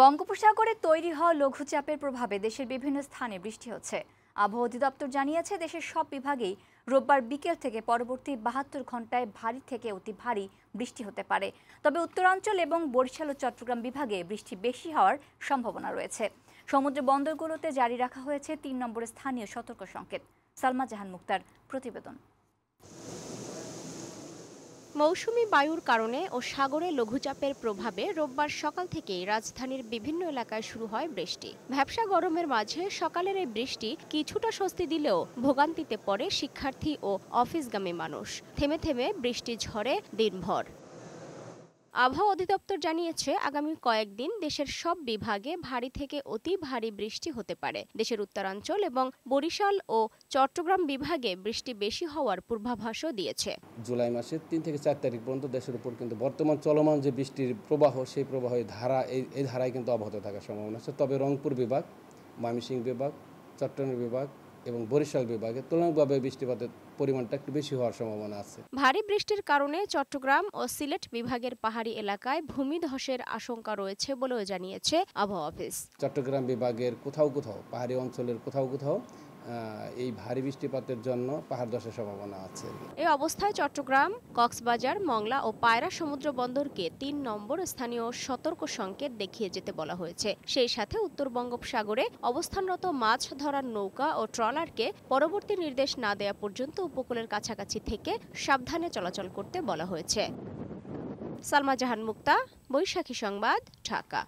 বঙ্গোপসাগরে তৈরি হওয়া লঘুচাপের প্রভাবে দেশের বিভিন্ন স্থানে বৃষ্টি হচ্ছে আবহাওয়া অধিদপ্তর জানিয়েছে দেশের সব বিভাগেই রোববার বিকেল থেকে পরবর্তী বাহাত্তর ঘন্টায় ভারী থেকে অতি ভারী বৃষ্টি হতে পারে তবে উত্তরাঞ্চল এবং বরিশাল ও চট্টগ্রাম বিভাগে বৃষ্টি বেশি হওয়ার সম্ভাবনা রয়েছে সমুদ্র বন্দরগুলোতে জারি রাখা হয়েছে তিন নম্বরের স্থানীয় সতর্ক সংকেত সালমা জাহান মুক্তার প্রতিবেদন মৌসুমি বায়ুর কারণে ও সাগরে লঘুচাপের প্রভাবে রোববার সকাল থেকেই রাজধানীর বিভিন্ন এলাকায় শুরু হয় বৃষ্টি ভ্যাবসা গরমের মাঝে সকালের এই বৃষ্টি কিছুটা স্বস্তি দিলেও ভোগান্তিতে পড়ে শিক্ষার্থী ও অফিসগামী মানুষ থেমে থেমে বৃষ্টি ঝরে দিনভর আবহাওয়া অধিদপ্তর জানিয়েছে আগামী কয়েকদিন দেশের সব বিভাগে ভারী থেকে অতি ভারী বৃষ্টি হতে পারে দেশের উত্তরাঞ্চল এবং বরিশাল ও চট্টগ্রাম বিভাগে বৃষ্টি বেশি হওয়ার পূর্বাভাসও দিয়েছে জুলাই মাসের তিন থেকে চার তারিখ পর্যন্ত দেশের উপর কিন্তু বর্তমান চলমান যে বৃষ্টির প্রবাহ সেই প্রবাহের ধারা এই ধারায় কিন্তু অব্যাহত থাকার সম্ভাবনা আছে তবে রংপুর বিভাগ ময়মনসিংহ বিভাগ চট্টগ্রাম বিভাগ এবং বরিশাল বিভাগে তুলনামূলকভাবে বৃষ্টিপাতের পরিমাণটা একটু বেশি হওয়ার সম্ভাবনা আছে ভারী বৃষ্টির কারণে চট্টগ্রাম ও সিলেট বিভাগের পাহাড়ি এলাকায় ভূমিধসের আশঙ্কা রয়েছে বলেও জানিয়েছে আবহাওয়া অফিস চট্টগ্রাম বিভাগের কোথাও কোথাও পাহাড়ি অঞ্চলের কোথাও কোথাও এই ভারী বৃষ্টিপাতের জন্য পাহাড় ধসের সম্ভাবনা আছে এই অবস্থায় চট্টগ্রাম কক্সবাজার মংলা ও পায়রা সমুদ্র বন্দরকে তিন নম্বর স্থানীয় সতর্ক সংকেত দেখিয়ে যেতে বলা হয়েছে সেই সাথে উত্তর বঙ্গোপসাগরে অবস্থানরত মাছ ধরার নৌকা ও ট্রলারকে পরবর্তী নির্দেশ না দেওয়া পর্যন্ত উপকূলের কাছাকাছি থেকে সাবধানে চলাচল করতে বলা হয়েছে সালমা জাহান মুক্তা বৈশাখী সংবাদ ঢাকা